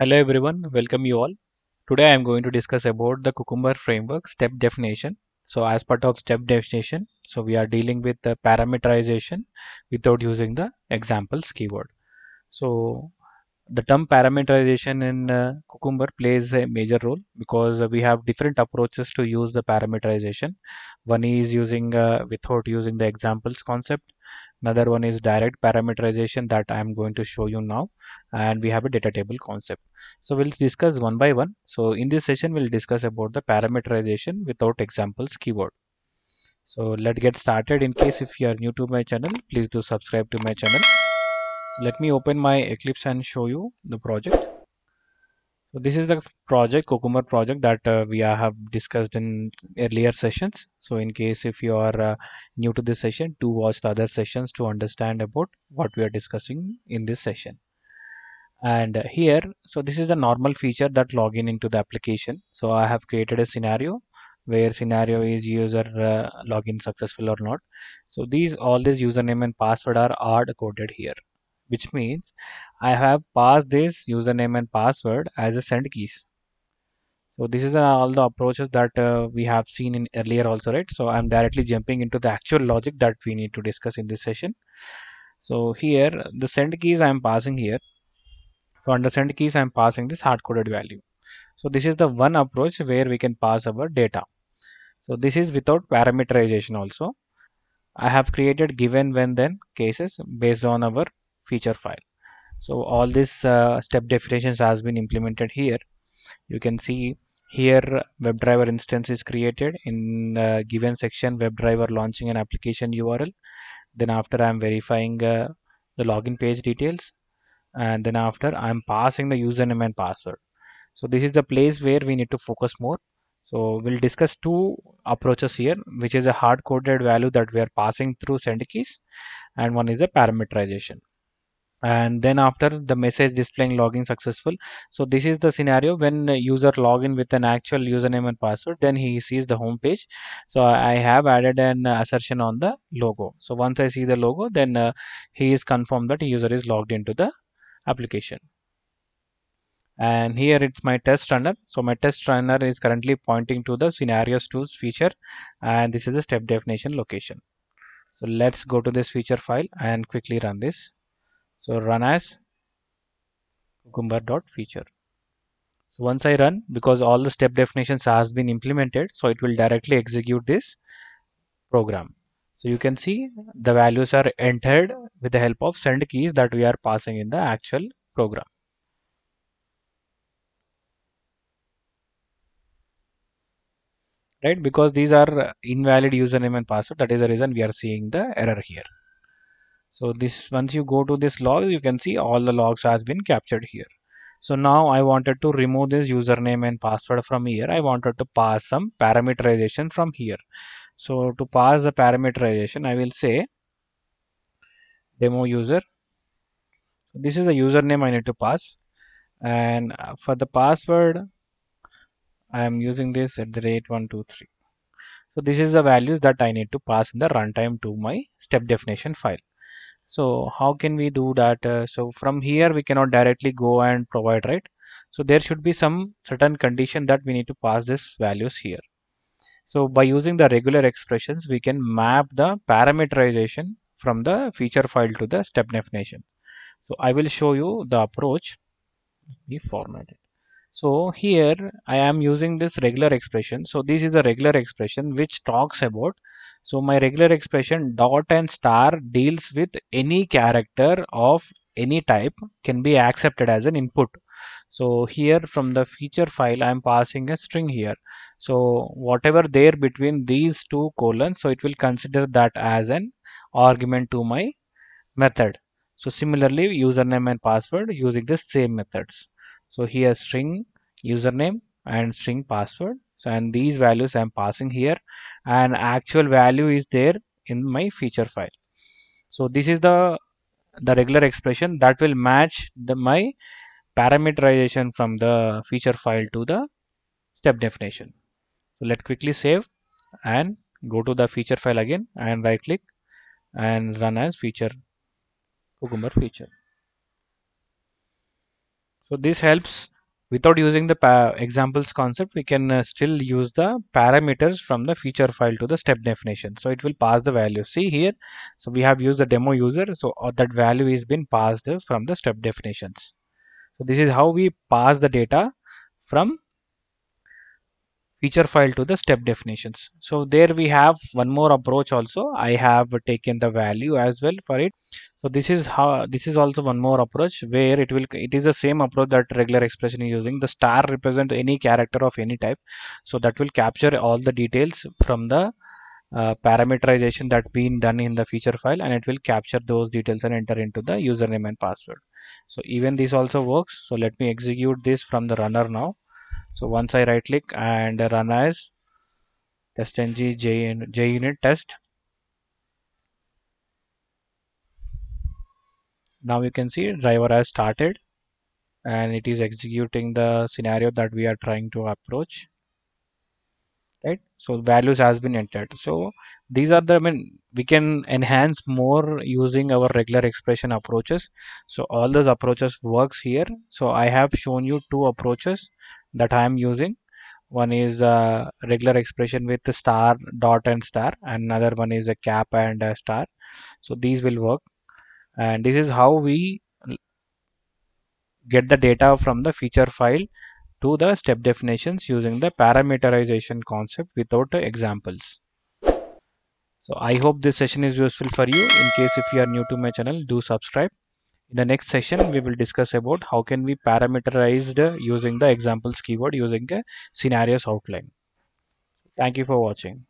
Hello everyone, welcome you all. Today I am going to discuss about the Cucumber framework step definition. So as part of step definition, so we are dealing with the parameterization without using the examples keyword. So the term parameterization in uh, Cucumber plays a major role because we have different approaches to use the parameterization. One is using uh, without using the examples concept another one is direct parameterization that I am going to show you now and we have a data table concept so we'll discuss one by one so in this session we'll discuss about the parameterization without examples keyword so let's get started in case if you are new to my channel please do subscribe to my channel let me open my eclipse and show you the project so this is the project Kokumar project that uh, we have discussed in earlier sessions. So in case if you are uh, new to this session, do watch the other sessions to understand about what we are discussing in this session and here so this is the normal feature that login into the application so i have created a scenario where scenario is user uh, login successful or not so these all this username and password are hard coded here which means i have passed this username and password as a send keys so this is uh, all the approaches that uh, we have seen in earlier also right so i'm directly jumping into the actual logic that we need to discuss in this session so here the send keys i'm passing here so under send keys, I'm passing this hard-coded value. So this is the one approach where we can pass our data. So this is without parameterization also. I have created given when then cases based on our feature file. So all these uh, step definitions has been implemented here. You can see here WebDriver instance is created in uh, given section WebDriver launching an application URL. Then after I'm verifying uh, the login page details and then after I'm passing the username and password so this is the place where we need to focus more so we'll discuss two approaches here which is a hard coded value that we are passing through send keys and one is a parameterization and then after the message displaying login successful so this is the scenario when user login with an actual username and password then he sees the home page so i have added an assertion on the logo so once i see the logo then uh, he is confirmed that user is logged into the application and here it's my test runner so my test runner is currently pointing to the scenarios tools feature and this is a step definition location so let's go to this feature file and quickly run this so run as cucumber.feature so once i run because all the step definitions has been implemented so it will directly execute this program so you can see the values are entered with the help of send keys that we are passing in the actual program. Right, because these are invalid username and password, that is the reason we are seeing the error here. So this once you go to this log, you can see all the logs has been captured here. So now I wanted to remove this username and password from here. I wanted to pass some parameterization from here. So to pass the parameterization, I will say demo user. This is the username I need to pass. And uh, for the password, I am using this at the rate 123. So this is the values that I need to pass in the runtime to my step definition file. So how can we do that? Uh, so from here, we cannot directly go and provide, right? So there should be some certain condition that we need to pass these values here. So by using the regular expressions, we can map the parameterization from the feature file to the step definition. So I will show you the approach we formatted. So here I am using this regular expression. So this is a regular expression which talks about. So my regular expression dot and star deals with any character of any type can be accepted as an input so here from the feature file i am passing a string here so whatever there between these two colons so it will consider that as an argument to my method so similarly username and password using the same methods so here string username and string password so and these values i'm passing here and actual value is there in my feature file so this is the the regular expression that will match the my parameterization from the feature file to the step definition. So let's quickly save and go to the feature file again and right click and run as feature cucumber feature. So this helps without using the examples concept we can uh, still use the parameters from the feature file to the step definition so it will pass the value see here so we have used the demo user so uh, that value is been passed from the step definitions so this is how we pass the data from feature file to the step definitions. So there we have one more approach also. I have taken the value as well for it. So this is how this is also one more approach where it will it is the same approach that regular expression is using. The star represents any character of any type. So that will capture all the details from the uh, parameterization that been done in the feature file and it will capture those details and enter into the username and password so even this also works so let me execute this from the runner now so once i right click and run as test ng junit test now you can see driver has started and it is executing the scenario that we are trying to approach right so values has been entered so these are the i mean we can enhance more using our regular expression approaches so all those approaches works here so i have shown you two approaches that i am using one is a regular expression with star dot and star another one is a cap and a star so these will work and this is how we get the data from the feature file to the step definitions using the parameterization concept without examples. So I hope this session is useful for you. In case if you are new to my channel, do subscribe. In the next session, we will discuss about how can we parameterized using the examples keyword using a scenarios outline. Thank you for watching.